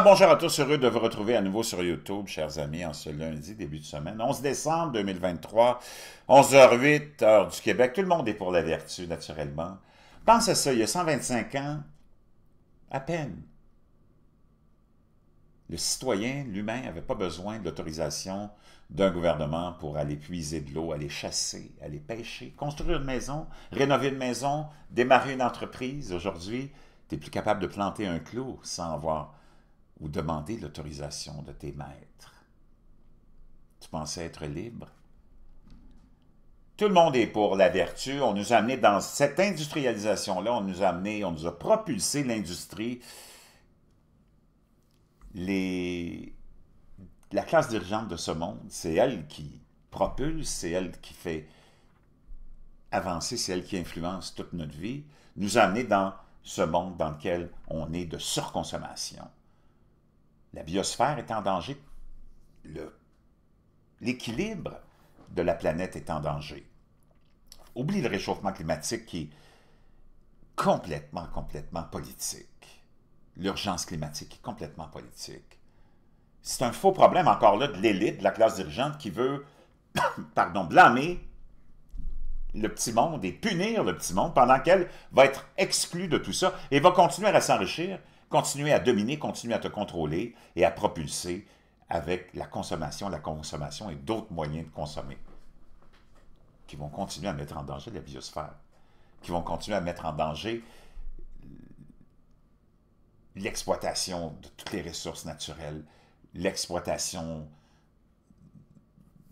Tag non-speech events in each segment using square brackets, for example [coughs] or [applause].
bonjour à tous, heureux de vous retrouver à nouveau sur YouTube, chers amis, en ce lundi, début de semaine, 11 décembre 2023, 11h08, heure du Québec. Tout le monde est pour la vertu, naturellement. Pense à ça, il y a 125 ans, à peine, le citoyen, l'humain, n'avait pas besoin d'autorisation d'un gouvernement pour aller puiser de l'eau, aller chasser, aller pêcher, construire une maison, rénover une maison, démarrer une entreprise. Aujourd'hui, tu n'es plus capable de planter un clou sans avoir ou demander l'autorisation de tes maîtres. Tu pensais être libre? Tout le monde est pour la vertu. On nous a amené dans cette industrialisation-là, on nous a amené, on nous a propulsé l'industrie. La classe dirigeante de ce monde, c'est elle qui propulse, c'est elle qui fait avancer, c'est elle qui influence toute notre vie, nous a amené dans ce monde dans lequel on est de surconsommation la biosphère est en danger, l'équilibre de la planète est en danger. Oublie le réchauffement climatique qui est complètement, complètement politique. L'urgence climatique est complètement politique. C'est un faux problème encore là de l'élite, de la classe dirigeante qui veut, [coughs] pardon, blâmer le petit monde et punir le petit monde pendant qu'elle va être exclue de tout ça et va continuer à s'enrichir continuer à dominer, continuer à te contrôler et à propulser avec la consommation, la consommation et d'autres moyens de consommer qui vont continuer à mettre en danger la biosphère, qui vont continuer à mettre en danger l'exploitation de toutes les ressources naturelles, l'exploitation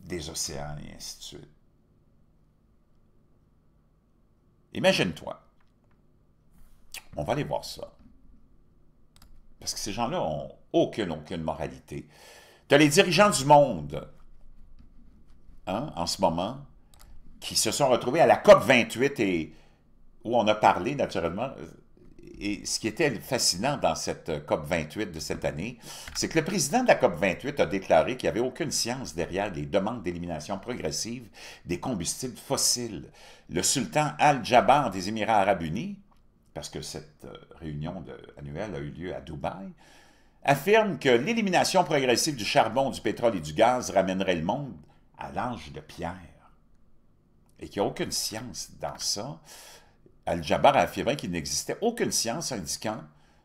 des océans et ainsi de suite. Imagine-toi, on va aller voir ça. Parce que ces gens-là n'ont aucune, aucune moralité. Tu as les dirigeants du monde, hein, en ce moment, qui se sont retrouvés à la COP 28 et où on a parlé naturellement. Euh, et ce qui était fascinant dans cette euh, COP 28 de cette année, c'est que le président de la COP 28 a déclaré qu'il n'y avait aucune science derrière les demandes d'élimination progressive des combustibles fossiles. Le sultan Al-Jabbar des Émirats arabes unis parce que cette euh, réunion annuelle a eu lieu à Dubaï, affirme que l'élimination progressive du charbon, du pétrole et du gaz ramènerait le monde à l'âge de pierre. Et qu'il n'y a aucune science dans ça. Al-Jabbar a affirmé qu'il n'existait aucune science indiquant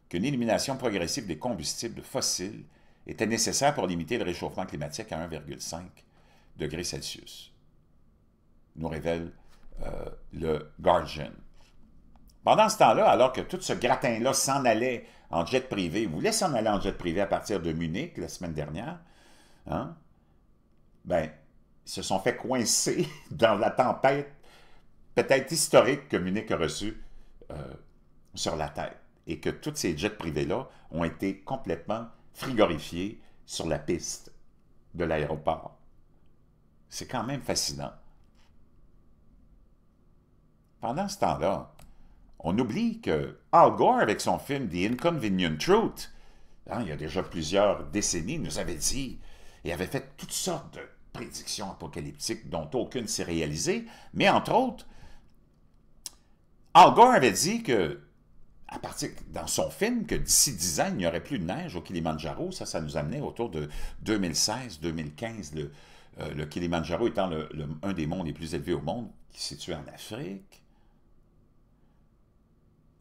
qu'une élimination progressive des combustibles fossiles était nécessaire pour limiter le réchauffement climatique à 1,5 degré Celsius, nous révèle euh, le Guardian. Pendant ce temps-là, alors que tout ce gratin-là s'en allait en jet privé, voulait s'en aller en jet privé à partir de Munich la semaine dernière, hein, ben, ils se sont fait coincer [laughs] dans la tempête peut-être historique que Munich a reçue euh, sur la tête. Et que tous ces jets privés-là ont été complètement frigorifiés sur la piste de l'aéroport. C'est quand même fascinant. Pendant ce temps-là, on oublie que Al Gore, avec son film The Inconvenient Truth, hein, il y a déjà plusieurs décennies, nous avait dit et avait fait toutes sortes de prédictions apocalyptiques dont aucune s'est réalisée, mais entre autres, Al Gore avait dit que, à partir dans son film, que d'ici 10 ans, il n'y aurait plus de neige au Kilimanjaro. Ça, ça nous amenait autour de 2016-2015, le, euh, le, Kilimanjaro étant un des monts les plus élevés au monde, qui se situe en Afrique.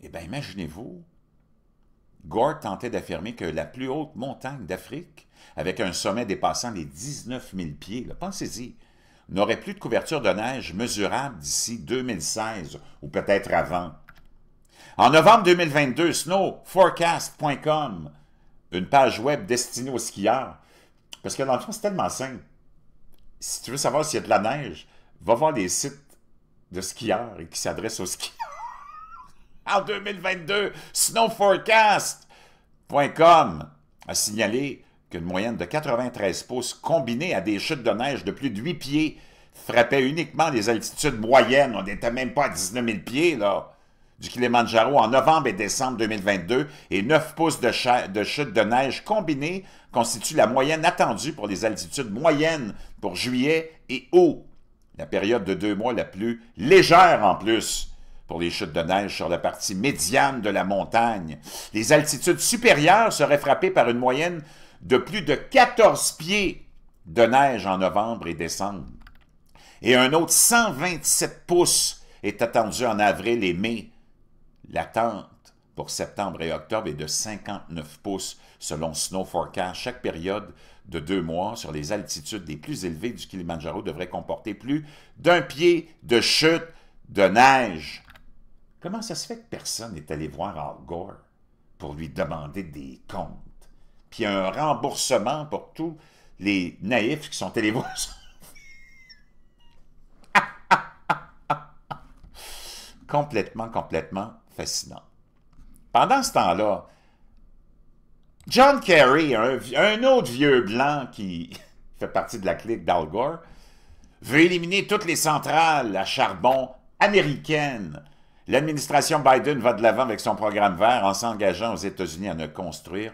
Eh bien, imaginez-vous, Gore tentait d'affirmer que la plus haute montagne d'Afrique, avec un sommet dépassant les 19 000 pieds, pensez-y, n'aurait plus de couverture de neige mesurable d'ici 2016 ou peut-être avant. En novembre 2022, snowforecast.com, une page web destinée aux skieurs, parce que dans le fond, c'est tellement simple. Si tu veux savoir s'il y a de la neige, va voir les sites de skieurs et qui s'adressent aux skieurs en 2022. Snowforecast.com a signalé qu'une moyenne de 93 pouces combinée à des chutes de neige de plus de 8 pieds frappait uniquement les altitudes moyennes. On n'était même pas à 19 000 pieds, là du Kilimanjaro en novembre et décembre 2022 et 9 pouces de, de, chute de neige combinées constituent la moyenne attendue pour les altitudes moyennes pour juillet et août, la période de deux mois la plus légère en plus pour les chutes de neige sur la partie médiane de la montagne. Les altitudes supérieures seraient frappées par une moyenne de plus de 14 pieds de neige en novembre et décembre. Et un autre 127 pouces est attendu en avril et mai. L'attente pour septembre et octobre est de 59 pouces selon Snow Forecast. Chaque période de deux mois sur les altitudes les plus élevées du Kilimanjaro devrait comporter plus d'un pied de chute de neige. Comment ça se fait que personne n'est allé voir Al Gore pour lui demander des comptes, puis un remboursement pour tous les naïfs qui sont allés [laughs] voir ça? Complètement, complètement fascinant. Pendant ce temps-là, John Kerry, un, un, autre vieux blanc qui [laughs] fait partie de la clique d'Al Gore, veut éliminer toutes les centrales à charbon américaines L'administration Biden va de l'avant avec son programme vert en s'engageant aux États-Unis à ne construire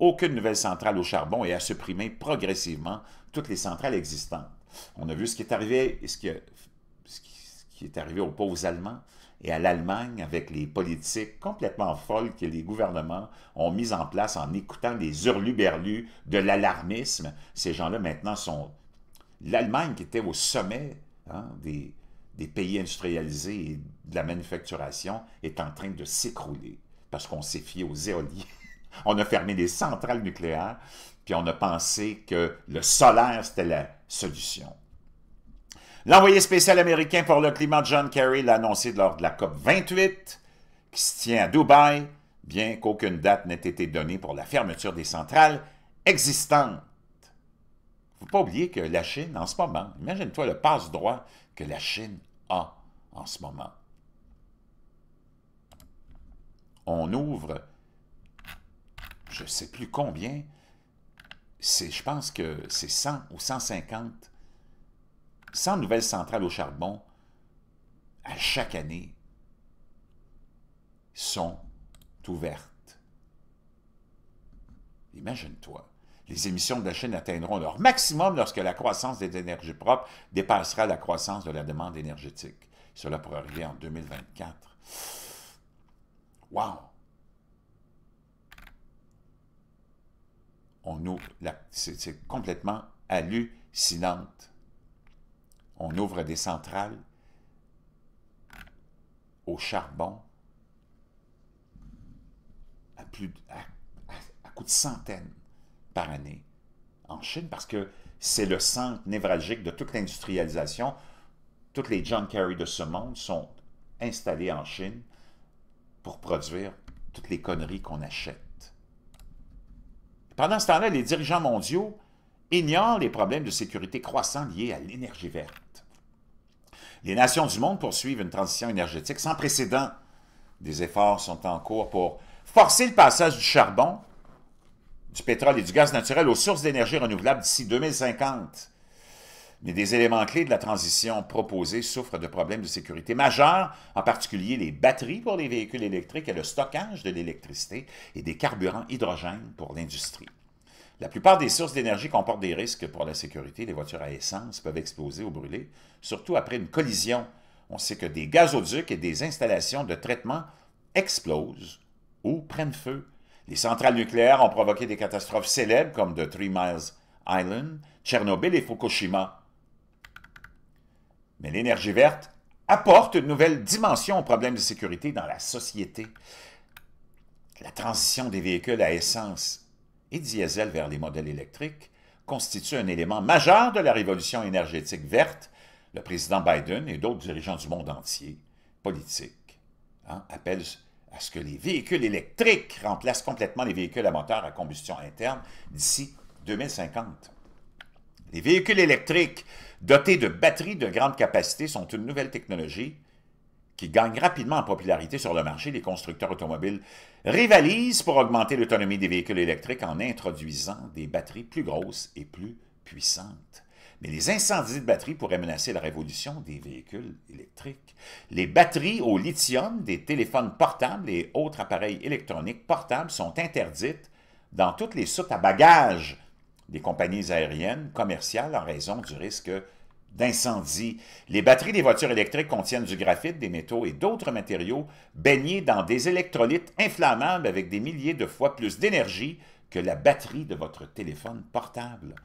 aucune nouvelle centrale au charbon et à supprimer progressivement toutes les centrales existantes. On a vu ce qui est arrivé, est arrivé aux pauvres Allemands et à l'Allemagne avec les politiques complètement folles que les gouvernements ont mises en place en écoutant les hurluberlus de l'alarmisme. Ces gens-là maintenant sont... L'Allemagne qui était au sommet hein, des, des pays industrialisés et de la manufacturation est en train de s'écrouler parce qu'on s'est fié aux éoliens. [laughs] on a fermé des centrales nucléaires, puis on a pensé que le solaire, c'était la solution. L'envoyé spécial américain pour le climat, John Kerry, l'a annoncé lors de la COP 28, qui se tient à Dubaï, bien qu'aucune date n'ait été donnée pour la fermeture des centrales existantes. Il ne faut pas oublier que la Chine, en ce moment, imagine-toi le passe-droit que la Chine en ce moment. On ouvre, je ne sais plus combien, je pense que c'est 100 ou 150, 100 nouvelles centrales au charbon à chaque année sont ouvertes. Imagine-toi. Les émissions de la Chine atteindront leur maximum lorsque la croissance des énergies propres dépassera la croissance de la demande énergétique. Cela pourrait arriver en 2024. Wow! On ouvre, c'est complètement hallucinant. On ouvre des centrales au charbon à, plus, à, à, de centaines par année en Chine parce que c'est le centre névralgique de toute l'industrialisation. Toutes les John Kerry de ce monde sont installés en Chine pour produire toutes les conneries qu'on achète. Pendant ce temps-là, les dirigeants mondiaux ignorent les problèmes de sécurité croissants liés à l'énergie verte. Les nations du monde poursuivent une transition énergétique sans précédent. Des efforts sont en cours pour forcer le passage du charbon du pétrole et du gaz naturel aux sources d'énergie renouvelables d'ici 2050. Mais des éléments clés de la transition proposée souffrent de problèmes de sécurité majeurs, en particulier les batteries pour les véhicules électriques et le stockage de l'électricité et des carburants hydrogène pour l'industrie. La plupart des sources d'énergie comportent des risques pour la sécurité. Les voitures à essence peuvent exploser ou brûler, surtout après une collision. On sait que des gazoducs et des installations de traitement explosent ou prennent feu les centrales nucléaires ont provoqué des catastrophes célèbres comme de Three Miles Island, Tchernobyl et Fukushima. Mais l'énergie verte apporte une nouvelle dimension aux problèmes de sécurité dans la société. La transition des véhicules à essence et diesel vers les modèles électriques constitue un élément majeur de la révolution énergétique verte. Le président Biden et d'autres dirigeants du monde entier, politiques, hein, appellent parce que les véhicules électriques remplacent complètement les véhicules à moteur à combustion interne d'ici 2050. Les véhicules électriques dotés de batteries de grande capacité sont une nouvelle technologie qui gagne rapidement en popularité sur le marché. Les constructeurs automobiles rivalisent pour augmenter l'autonomie des véhicules électriques en introduisant des batteries plus grosses et plus puissantes. Mais les incendies de batteries pourraient menacer la révolution des véhicules électriques. Les batteries au lithium des téléphones portables et autres appareils électroniques portables sont interdites dans toutes les soutes à bagages des compagnies aériennes commerciales en raison du risque d'incendie. Les batteries des voitures électriques contiennent du graphite, des métaux et d'autres matériaux baignés dans des électrolytes inflammables avec des milliers de fois plus d'énergie que la batterie de votre téléphone portable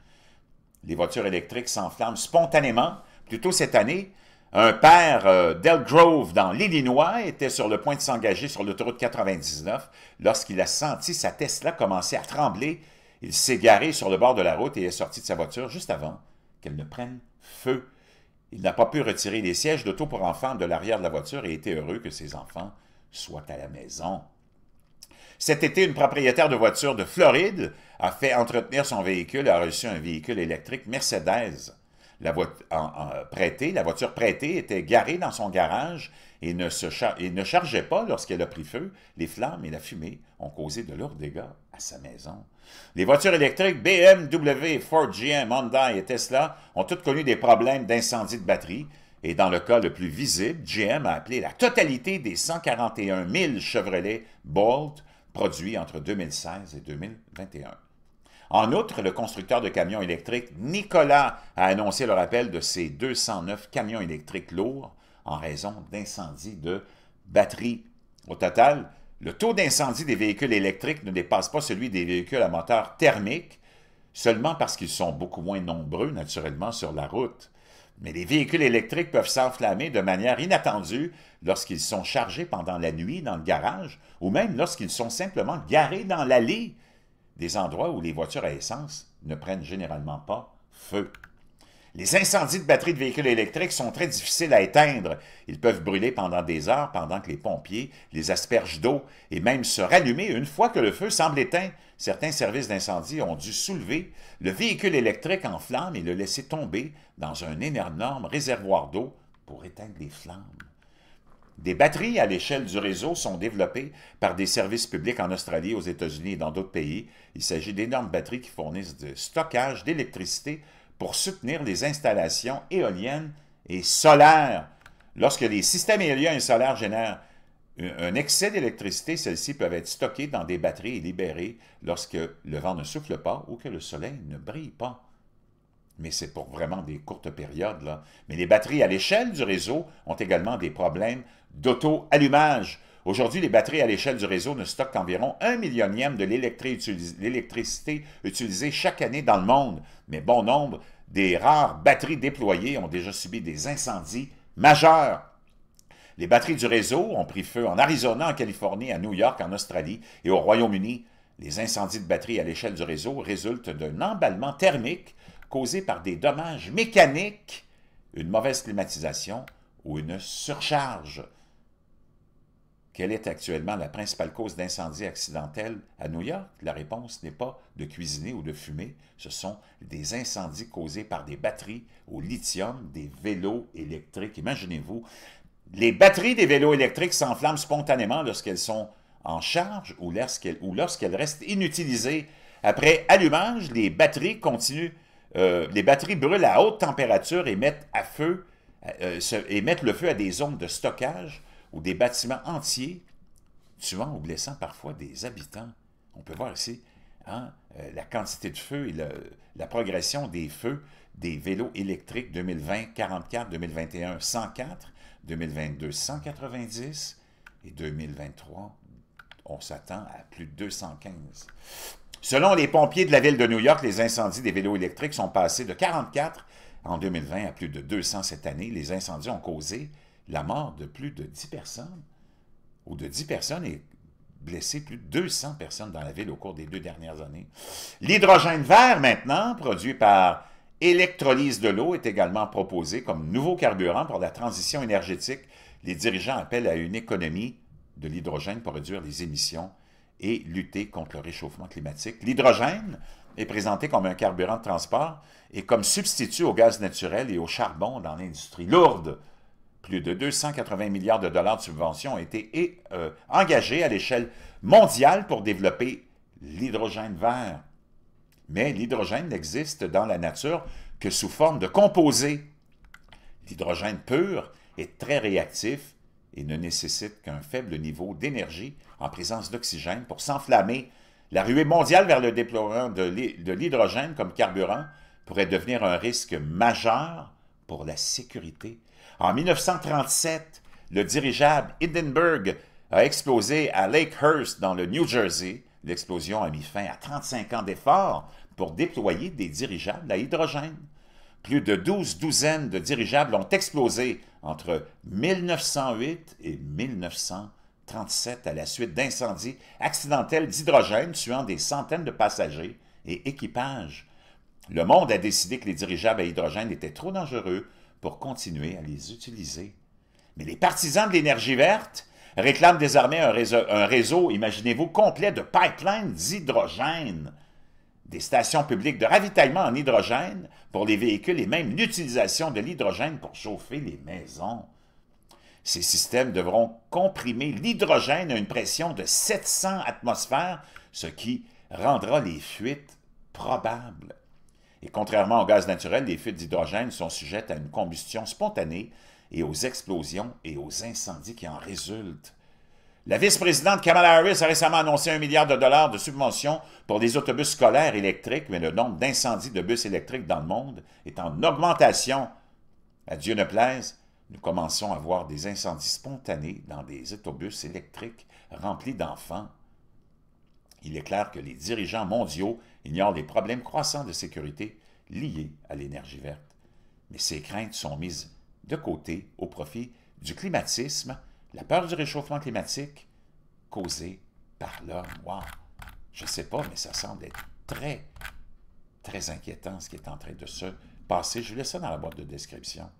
les voitures électriques s'enflamment spontanément. plutôt cette année, un père euh, Delgrove Grove dans l'Illinois était sur le point de s'engager sur l'autoroute 99 lorsqu'il a senti sa Tesla commencer à trembler. Il s'est garé sur le bord de la route et est sorti de sa voiture juste avant qu'elle ne prenne feu. Il n'a pas pu retirer les sièges d'auto pour enfants de l'arrière de la voiture et était heureux que ses enfants soient à la maison. Cet été, une propriétaire de voiture de Floride a fait entretenir son véhicule et a reçu un véhicule électrique Mercedes. La la voiture prêtée était garée dans son garage et ne, se chargeait pas lorsqu'elle a pris feu. Les flammes et la fumée ont causé de lourds dégâts à sa maison. Les voitures électriques BMW, Ford GM, Honda et Tesla ont toutes connu des problèmes d'incendie de batterie. Et dans le cas le plus visible, GM a appelé la totalité des 141 000 Chevrolet Bolt produit entre 2016 et 2021. En outre, le constructeur de camions électriques Nicolas a annoncé le rappel de ses 209 camions électriques lourds en raison d'incendies de batteries. Au total, le taux d'incendie des véhicules électriques ne dépasse pas celui des véhicules à moteur thermique, seulement parce qu'ils sont beaucoup moins nombreux naturellement sur la route. Mais les véhicules électriques peuvent s'enflammer de manière inattendue lorsqu'ils sont chargés pendant la nuit dans le garage ou même lorsqu'ils sont simplement garés dans l'allée, des endroits où les voitures à essence ne prennent généralement pas feu. Les incendies de batteries de véhicules électriques sont très difficiles à éteindre. Ils peuvent brûler pendant des heures pendant que les pompiers les aspergent d'eau et même se rallumer une fois que le feu semble éteint. Certains services d'incendie ont dû soulever le véhicule électrique en flammes et le laisser tomber dans un énorme réservoir d'eau pour éteindre les flammes. Des batteries à l'échelle du réseau sont développées par des services publics en Australie, aux États-Unis et dans d'autres pays. Il s'agit d'énormes batteries qui fournissent de stockage d'électricité pour soutenir les installations éoliennes et solaires. Lorsque les systèmes éoliens et solaires génèrent un excès d'électricité, celles-ci peuvent être stockées dans des batteries et libérées lorsque le vent ne souffle pas ou que le soleil ne brille pas. Mais c'est pour vraiment des courtes périodes. Mais les batteries à l'échelle du réseau ont également des problèmes d'auto-allumage. Aujourd'hui, les batteries à l'échelle du réseau ne stockent qu'environ un millionième de l'électricité utilisée chaque année dans le monde, mais bon nombre des rares batteries déployées ont déjà subi des incendies majeurs. Les batteries du réseau ont pris feu en Arizona, en Californie, à New York, en Australie et au Royaume-Uni. Les incendies de batteries à l'échelle du réseau résultent d'un emballement thermique causé par des dommages mécaniques, une mauvaise climatisation ou une surcharge. Quelle est actuellement la principale cause d'incendie accidentel à New York? La réponse n'est pas de cuisiner ou de fumer, ce sont des incendies causés par des batteries au lithium, des vélos électriques. Imaginez-vous, les batteries des vélos électriques s'enflamment spontanément lorsqu'elles sont en charge ou lorsqu'elles restent inutilisées. Après allumage, les batteries continuent, euh, les batteries brûlent à haute température et mettent euh, et mettent le feu à des zones de stockage des bâtiments entiers, tuant ou blessant parfois des habitants. On peut voir ici hein, euh, la quantité de feux et la progression des feux des vélos électriques 2020, 44, 2021, 104, 2022, 190 et 2023, on s'attend à plus de 215. Selon les pompiers de la ville de New York, les incendies des vélos électriques sont passés de 44 en 2020 à plus de 200 cette année. Les incendies ont causé la mort de plus de 10 personnes, ou de 10 personnes et blessé plus de 200 personnes dans la ville au cours des deux dernières années. L'hydrogène vert, maintenant, produit par électrolyse de l'eau, est également proposé comme nouveau carburant pour la transition énergétique. Les dirigeants appellent à une économie de l'hydrogène pour réduire les émissions et lutter contre le réchauffement climatique. L'hydrogène est présenté comme un carburant de transport et comme substitut au gaz naturel et au charbon dans l'industrie lourde plus de 280 milliards de dollars de subventions ont été euh, engagés à l'échelle mondiale pour développer l'hydrogène vert. Mais l'hydrogène n'existe dans la nature que sous forme de composés. L'hydrogène pur est très réactif et ne nécessite qu'un faible niveau d'énergie en présence d'oxygène pour s'enflammer. La ruée mondiale vers le déploiement de l'hydrogène comme carburant pourrait devenir un risque majeur pour la sécurité en 1937, le dirigeable Hindenburg a explosé à Lakehurst, dans le New Jersey. L'explosion a mis fin à 35 ans d'efforts pour déployer des dirigeables à hydrogène. Plus de 12 douzaines de dirigeables ont explosé entre 1908 et 1937 à la suite d'incendies accidentels d'hydrogène tuant des centaines de passagers et équipages. Le monde a décidé que les dirigeables à hydrogène étaient trop dangereux pour continuer à les utiliser. Mais les partisans de l'énergie verte réclament désormais un réseau, imaginez-vous, complet de pipelines d'hydrogène, des stations publiques de ravitaillement en hydrogène pour les véhicules et même l'utilisation de l'hydrogène pour chauffer les maisons. Ces systèmes devront comprimer l'hydrogène à une pression de 700 atmosphères, ce qui rendra les fuites probables. Et contrairement au gaz naturel, les fuites d'hydrogène sont sujettes à une combustion spontanée et aux explosions et aux incendies qui en résultent. La vice-présidente Kamala Harris a récemment annoncé un milliard de dollars de subventions pour des autobus scolaires électriques, mais le nombre d'incendies de bus électriques dans le monde est en augmentation. À Dieu ne plaise, nous commençons à voir des incendies spontanés dans des autobus électriques remplis d'enfants. Il est clair que les dirigeants mondiaux ignore les problèmes croissants de sécurité liés à l'énergie verte. Mais ces craintes sont mises de côté au profit du climatisme, la peur du réchauffement climatique causé par l'homme. Je ne sais pas, mais ça semble être très, très inquiétant ce qui est en train de se passer. Je vous laisse ça dans la boîte de description.